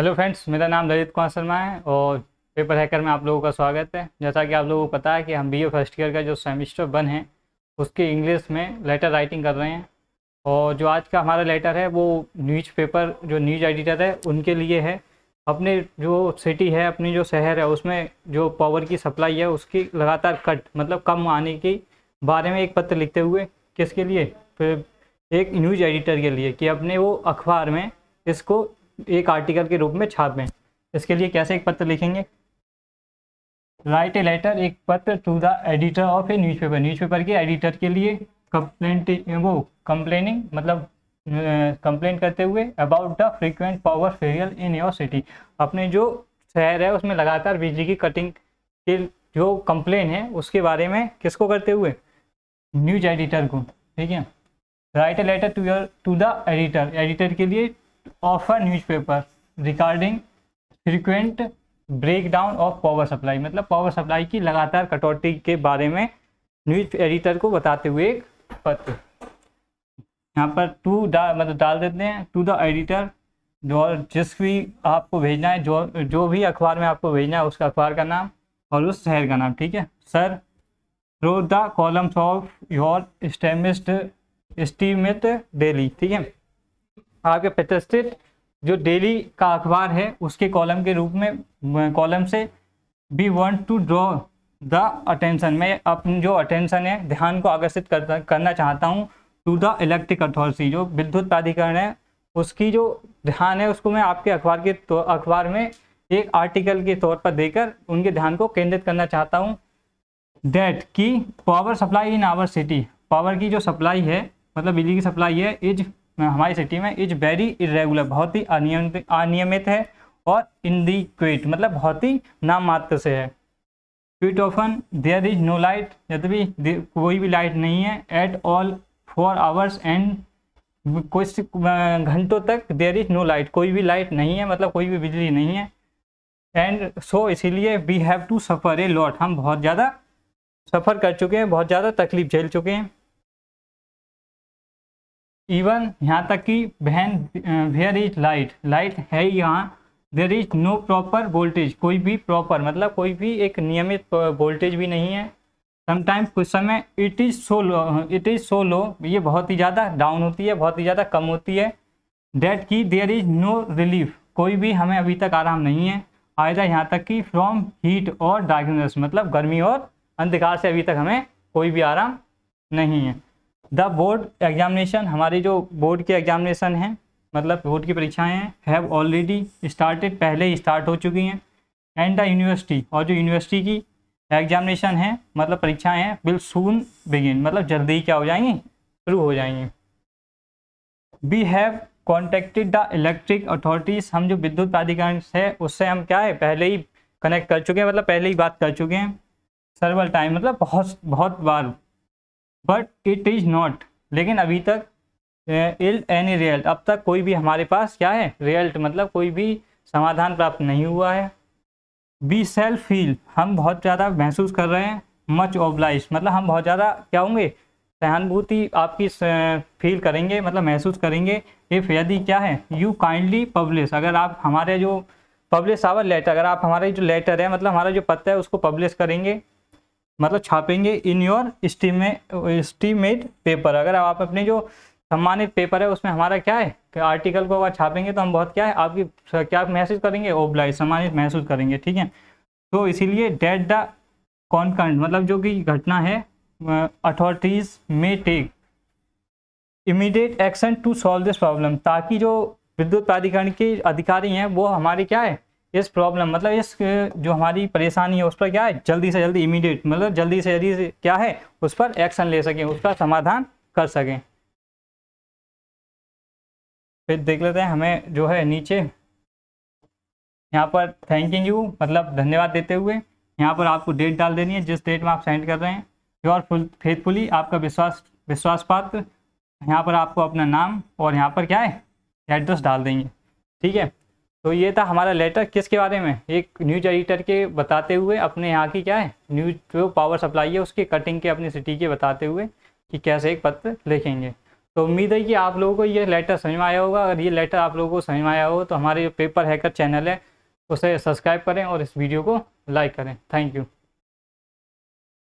hello friends मेरा नाम ललित कुमार शर्मा है और पेपर हैकर में आप लोगों का स्वागत है जैसा कि आप लोगों को पता है कि हम बी ए फर्स्ट ईयर का जो सेमिस्टर वन है उसके इंग्लिश में लेटर राइटिंग कर रहे हैं और जो आज का हमारा लेटर है वो न्यूज पेपर जो न्यूज एडिटर है उनके लिए है अपने जो सिटी है अपनी जो शहर है उसमें जो पावर की सप्लाई है उसकी लगातार कट मतलब कम आने के बारे में एक पत्र लिखते हुए किसके लिए फिर एक न्यूज एडिटर के लिए कि अपने वो अखबार में इसको एक आर्टिकल के रूप में छापें इसके लिए कैसे एक पत्र लिखेंगे राइट ए लेटर एक पत्र to the editor of a newspaper newspaper के एडिटर के लिए कंप्लेंट वो कंप्लेनिंग मतलब कंप्लेन करते हुए about the frequent power failure in your city अपने जो शहर है उसमें लगातार बिजली की कटिंग के जो कंप्लेन है उसके बारे में किसको करते हुए न्यूज एडिटर को ठीक है write a letter to your to the editor editor के लिए of a newspaper regarding frequent breakdown of power supply मतलब पावर सप्लाई की लगातार कटौती के बारे में न्यूज एडिटर को बताते हुए एक पत्र यहाँ पर टू डा, मतलब डाल देते हैं टू द एडिटर जो जिस भी आपको भेजना है जो जो भी अखबार में आपको भेजना है उसका अखबार का नाम और उस शहर का नाम ठीक है sir through the columns of your esteemed esteemed daily ठीक है आपके प्रतिष्ठित जो डेली का अखबार है उसके कॉलम के रूप में कॉलम से we want to draw the attention मैं अपनी जो अटेंशन है ध्यान को आकर्षित करना चाहता हूँ टू द इलेक्ट्रिक अथॉरिटी जो विद्युत प्राधिकरण है उसकी जो ध्यान है उसको मैं आपके अखबार के तो, अखबार में एक आर्टिकल के तौर पर देकर उनके ध्यान को केंद्रित करना चाहता हूँ डेट की power supply in our city power की जो सप्लाई है मतलब बिजली की सप्लाई है इज हमारी सिटी में इज वेरी इरेगुलर बहुत ही अनियमित अनियमित है और इनडिक्वेट मतलब बहुत ही नामात्र से है quite often there is no light यद्यपि कोई भी लाइट नहीं है at all for hours and कुछ घंटों तक देयर इज नो लाइट कोई भी लाइट नहीं है मतलब कोई भी बिजली नहीं है एंड सो so, इसीलिए we have to suffer a lot हम बहुत ज़्यादा सफ़र कर चुके हैं बहुत ज़्यादा तकलीफ झेल चुके हैं इवन यहाँ तक कि बहन वेयर इज लाइट लाइट है यहाँ there is no proper voltage कोई भी प्रॉपर मतलब कोई भी एक नियमित वोल्टेज भी नहीं है समटाइम्स कुछ समय it is so low it is so low ये बहुत ही ज़्यादा डाउन होती है बहुत ही ज़्यादा कम होती है डेट की देयर इज़ नो रिलीफ कोई भी हमें अभी तक आराम नहीं है आयदा यहाँ तक कि फ्रॉम हीट और डार्कनेस मतलब गर्मी और अंधकार से अभी तक हमें कोई भी आराम नहीं है द बोर्ड एग्जामिनेशन हमारी जो बोर्ड के एग्जामिनेशन हैं मतलब बोर्ड की परीक्षाएं हैव ऑलरेडी स्टार्टेड पहले ही स्टार्ट हो चुकी हैं एंड द यूनिवर्सिटी और जो यूनिवर्सिटी की एग्जामिनेशन है मतलब परीक्षाएं हैं विल सून बिगिन मतलब जल्दी ही क्या हो जाएंगी शुरू हो जाएंगी we have contacted the electric authorities हम जो विद्युत प्राधिकरण है उससे हम क्या है पहले ही कनेक्ट कर चुके हैं मतलब पहले ही बात कर चुके हैं सर्वल टाइम मतलब बहुत बहुत बार बट इट इज़ नॉट लेकिन अभी तक इल एनी रियल्ट अब तक कोई भी हमारे पास क्या है रियल्ट मतलब कोई भी समाधान प्राप्त नहीं हुआ है बी सेल्फ फील हम बहुत ज़्यादा महसूस कर रहे हैं मच ओबलाइज मतलब हम बहुत ज़्यादा क्या होंगे सहानुभूति आपकी फील करेंगे मतलब महसूस करेंगे इफ़ यदि क्या है यू काइंडली पब्लिश अगर आप हमारे जो पब्लिश आवर लेटर अगर आप हमारे जो लेटर है मतलब हमारा जो पत्ता है उसको पब्लिश करेंगे मतलब छापेंगे इन योर एस्टीमेट पेपर अगर आप अपने जो सम्मानित पेपर है उसमें हमारा क्या है कि आर्टिकल को अगर छापेंगे तो हम बहुत क्या है आपकी क्या महसूस करेंगे ओब्लाइज सम्मानित महसूस करेंगे ठीक है तो इसीलिए डेट द कॉन्ट मतलब जो कि घटना है authorities may take immediate action to solve this problem ताकि जो विद्युत प्राधिकरण के अधिकारी हैं वो हमारे क्या है इस प्रॉब्लम मतलब इस जो हमारी परेशानी है उस पर क्या है जल्दी से जल्दी इमीडिएट मतलब जल्दी से जल्दी से क्या है उस पर एक्शन ले सकें उसका समाधान कर सकें फिर देख लेते हैं हमें जो है नीचे यहाँ पर थैंक यू मतलब धन्यवाद देते हुए यहाँ पर आपको डेट डाल देनी है जिस डेट में आप सेंड कर रहे हैं यू आर फुल फेथफुली आपका विश्वास विश्वास पात्र यहाँ पर आपको अपना नाम और यहाँ पर क्या है एड्रेस डाल देंगे ठीक है तो ये था हमारा लेटर किसके बारे में एक न्यूज एडिटर के बताते हुए अपने यहाँ की क्या है न्यूज जो पावर सप्लाई है उसके कटिंग के अपनी सिटी के बताते हुए कि कैसे एक पत्र लिखेंगे तो उम्मीद है कि आप लोगों को ये लेटर समझ में आया होगा अगर ये लेटर आप लोगों को समझ में आया हो तो हमारे जो पेपर हैकर चैनल है उसे सब्सक्राइब करें और इस वीडियो को लाइक करें थैंक यू